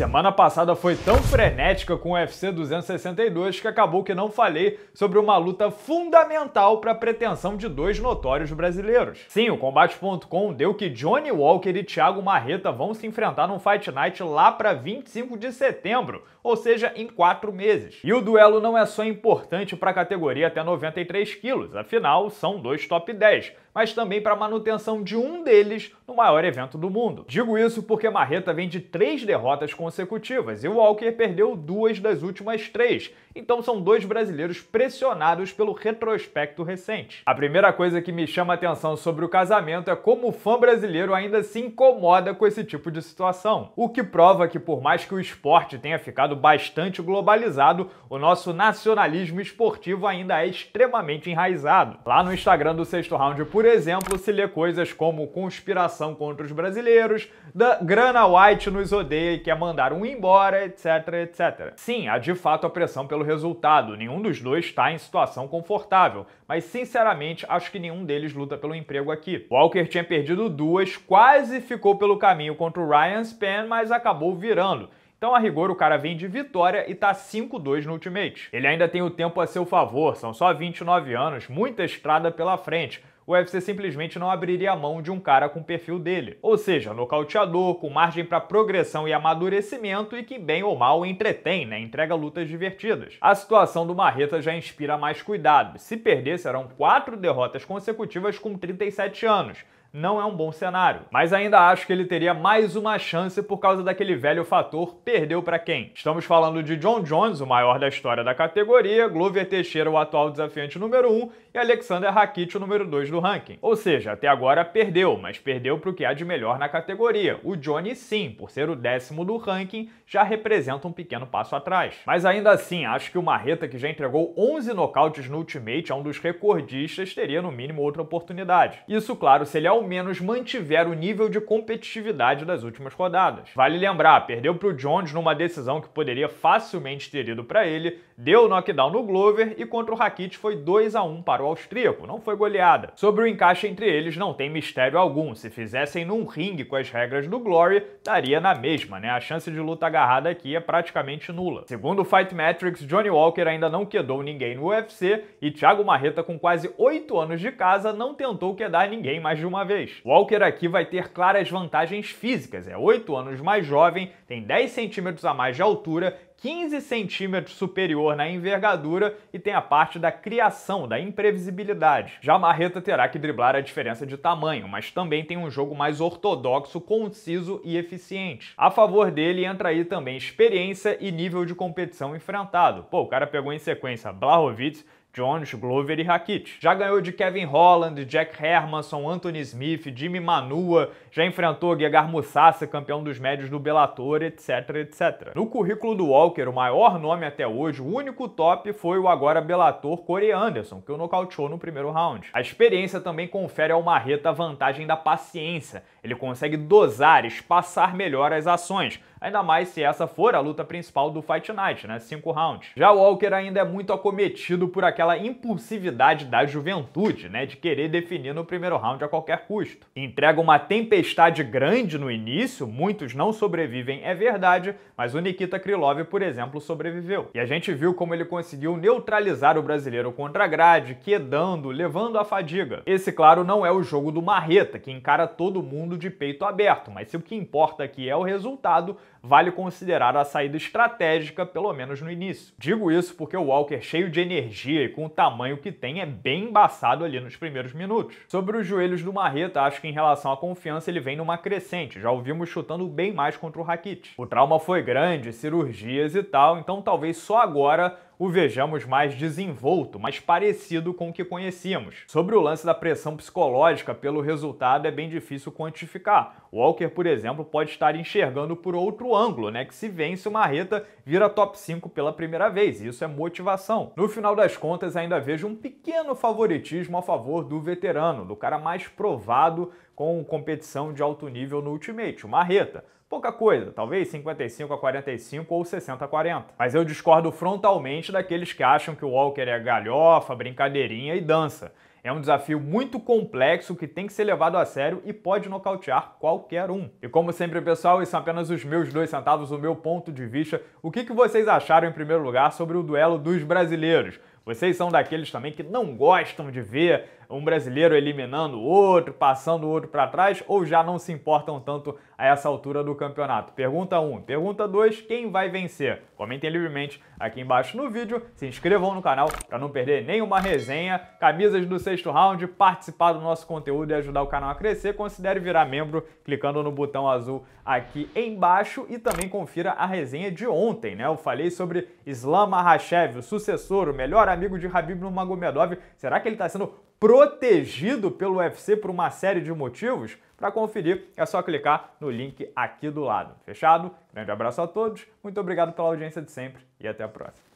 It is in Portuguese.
semana passada foi tão frenética com o UFC 262 que acabou que não falei sobre uma luta fundamental para a pretensão de dois notórios brasileiros. Sim, o Combate.com deu que Johnny Walker e Thiago Marreta vão se enfrentar num Fight Night lá para 25 de setembro, ou seja, em quatro meses. E o duelo não é só importante para a categoria até 93 quilos, afinal, são dois top 10, mas também para a manutenção de um deles no maior evento do mundo. Digo isso porque Marreta vem de três derrotas consecutivas e Walker perdeu duas das últimas três, então são dois brasileiros pressionados pelo retrospecto recente. A primeira coisa que me chama atenção sobre o casamento é como o fã brasileiro ainda se incomoda com esse tipo de situação, o que prova que por mais que o esporte tenha ficado bastante globalizado, o nosso nacionalismo esportivo ainda é extremamente enraizado. Lá no Instagram do Sexto Round, por exemplo, se lê coisas como conspiração contra os brasileiros, da grana White nos odeia e quer mandar um embora, etc, etc. Sim, há de fato a pressão pelo resultado, nenhum dos dois está em situação confortável, mas sinceramente acho que nenhum deles luta pelo emprego aqui. Walker tinha perdido duas, quase ficou pelo caminho contra o Ryan Spann, mas acabou virando. Então, a rigor, o cara vem de vitória e tá 5-2 no Ultimate. Ele ainda tem o tempo a seu favor, são só 29 anos, muita estrada pela frente, o UFC simplesmente não abriria a mão de um cara com o perfil dele. Ou seja, nocauteador, com margem para progressão e amadurecimento e que bem ou mal entretém, né? Entrega lutas divertidas. A situação do Marreta já inspira mais cuidado. Se perder, serão quatro derrotas consecutivas com 37 anos não é um bom cenário. Mas ainda acho que ele teria mais uma chance por causa daquele velho fator perdeu para quem. Estamos falando de John Jones, o maior da história da categoria, Glover Teixeira, o atual desafiante número 1, e Alexander Rakic, o número 2 do ranking. Ou seja, até agora perdeu, mas perdeu para o que há de melhor na categoria. O Johnny sim, por ser o décimo do ranking, já representa um pequeno passo atrás. Mas ainda assim, acho que o Marreta, que já entregou 11 nocautes no Ultimate, é um dos recordistas, teria no mínimo outra oportunidade. Isso, claro, se ele é ao menos mantiver o nível de competitividade das últimas rodadas. Vale lembrar, perdeu para o Jones numa decisão que poderia facilmente ter ido para ele, deu knockdown no Glover e contra o Rakit foi 2 a 1 para o austríaco, não foi goleada. Sobre o encaixe entre eles não tem mistério algum, se fizessem num ringue com as regras do Glory, daria na mesma, né? A chance de luta agarrada aqui é praticamente nula. Segundo o Fight Metrics, Johnny Walker ainda não quedou ninguém no UFC e Thiago Marreta com quase 8 anos de casa não tentou quedar ninguém mais de uma vez vez. Walker aqui vai ter claras vantagens físicas, é 8 anos mais jovem, tem 10 centímetros a mais de altura 15 centímetros superior na envergadura e tem a parte da criação, da imprevisibilidade. Já Marreta terá que driblar a diferença de tamanho, mas também tem um jogo mais ortodoxo, conciso e eficiente. A favor dele entra aí também experiência e nível de competição enfrentado. Pô, o cara pegou em sequência Blahovic, Jones, Glover e Rakit. Já ganhou de Kevin Holland, Jack Hermanson, Anthony Smith, Jimmy Manua, já enfrentou Gegard Mousasi, campeão dos médios do Bellator, etc, etc. No currículo do Walker, o maior nome até hoje, o único top foi o agora Bellator Corey Anderson, que o nocauteou no primeiro round. A experiência também confere ao Marreta a vantagem da paciência. Ele consegue dosar, espaçar melhor as ações, ainda mais se essa for a luta principal do Fight Night, né, cinco rounds. Já o Walker ainda é muito acometido por aquela aquela impulsividade da juventude, né, de querer definir no primeiro round a qualquer custo. Entrega uma tempestade grande no início, muitos não sobrevivem, é verdade, mas o Nikita Krylov, por exemplo, sobreviveu. E a gente viu como ele conseguiu neutralizar o brasileiro contra a grade, quedando, levando a fadiga. Esse, claro, não é o jogo do Marreta, que encara todo mundo de peito aberto, mas se o que importa aqui é o resultado, vale considerar a saída estratégica, pelo menos no início. Digo isso porque o Walker, cheio de energia e com o tamanho que tem, é bem embaçado ali nos primeiros minutos. Sobre os joelhos do Marreta, acho que em relação à confiança ele vem numa crescente, já o vimos chutando bem mais contra o Rakit. O trauma foi grande, cirurgias e tal, então talvez só agora o vejamos mais desenvolto, mais parecido com o que conhecíamos. Sobre o lance da pressão psicológica pelo resultado é bem difícil quantificar. Walker, por exemplo, pode estar enxergando por outro ângulo, né, que se vence o Marreta vira top 5 pela primeira vez, isso é motivação. No final das contas, ainda vejo um pequeno favoritismo a favor do veterano, do cara mais provado com competição de alto nível no Ultimate, uma reta, Pouca coisa, talvez 55 a 45 ou 60 a 40. Mas eu discordo frontalmente daqueles que acham que o Walker é galhofa, brincadeirinha e dança. É um desafio muito complexo que tem que ser levado a sério e pode nocautear qualquer um. E como sempre, pessoal, esses são apenas os meus dois centavos, o meu ponto de vista. O que, que vocês acharam, em primeiro lugar, sobre o duelo dos brasileiros? Vocês são daqueles também que não gostam de ver um brasileiro eliminando o outro, passando o outro para trás, ou já não se importam tanto a essa altura do campeonato? Pergunta 1. Pergunta 2, quem vai vencer? Comentem livremente aqui embaixo no vídeo, se inscrevam no canal para não perder nenhuma resenha, camisas do sexto round, participar do nosso conteúdo e ajudar o canal a crescer, considere virar membro clicando no botão azul aqui embaixo e também confira a resenha de ontem, né? Eu falei sobre Islam Mahashev, o sucessor, o melhor amigo amigo de Habib Nurmagomedov. Será que ele está sendo protegido pelo UFC por uma série de motivos? Para conferir, é só clicar no link aqui do lado. Fechado? Grande abraço a todos, muito obrigado pela audiência de sempre e até a próxima.